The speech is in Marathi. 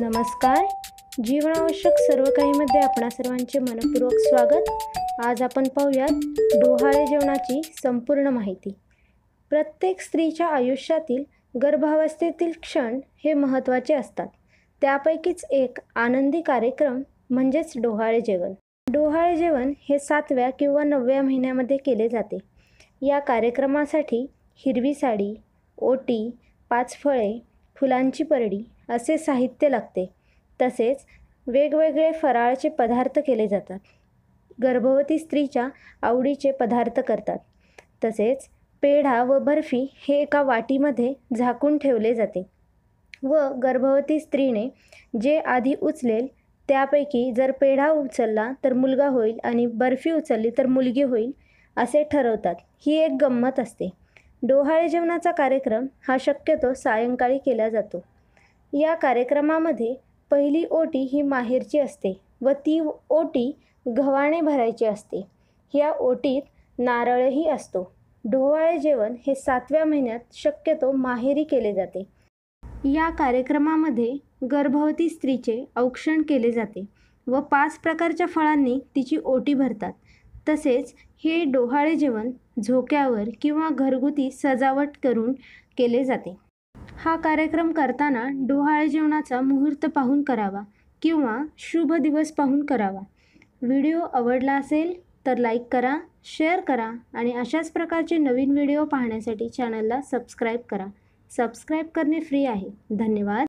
नमस्कार जीवनावश्यक सर्व काहीमध्ये आपणा सर्वांचे मनपूर्वक स्वागत आज आपण पाहूयात डोहाळे जेवणाची संपूर्ण माहिती प्रत्येक स्त्रीच्या आयुष्यातील गर्भावस्थेतील क्षण हे महत्त्वाचे असतात त्यापैकीच एक आनंदी कार्यक्रम म्हणजेच डोहाळे जेवण डोहाळे जेवण हे सातव्या किंवा नवव्या महिन्यामध्ये केले जाते या कार्यक्रमासाठी हिरवी साडी ओटी पाच फळे फुलांची परडी असे साहित्य लागते तसेच वेगवेगळे फराळाचे पदार्थ केले जातात गर्भवती स्त्रीच्या आवडीचे पदार्थ करतात तसेच पेढा व बर्फी हे एका वाटीमध्ये झाकून ठेवले जाते व गर्भवती स्त्रीने जे आधी उचलेल त्यापैकी जर पेढा उचलला तर मुलगा होईल आणि बर्फी उचलली तर मुलगी होईल असे ठरवतात ही एक गंमत असते डोहाळे जेवणाचा कार्यक्रम हा शक्यतो सायंकाळी केला जातो या कार्यक्रमामध्ये पहिली ओटी ही माहेरची असते व ती ओटी गव्हाणे भरायची असते या ओटीत नारळही असतो डोहाळे जेवण हे सातव्या महिन्यात शक्यतो माहेरी केले जाते या कार्यक्रमामध्ये गर्भवती स्त्रीचे औक्षण केले जाते व पाच प्रकारच्या फळांनी तिची ओटी भरतात तसेच हे डोहाळे जेवण झोक्यावर किंवा घरगुती सजावट करून केले जाते हा कार्यक्रम करताना डोहाळे जेवणाचा मुहूर्त पाहून करावा किंवा शुभ दिवस पाहून करावा व्हिडिओ आवडला असेल तर लाईक करा शेअर करा आणि अशाच प्रकारचे नवीन व्हिडिओ पाहण्यासाठी चॅनलला सबस्क्राईब करा सबस्क्राईब करणे फ्री आहे धन्यवाद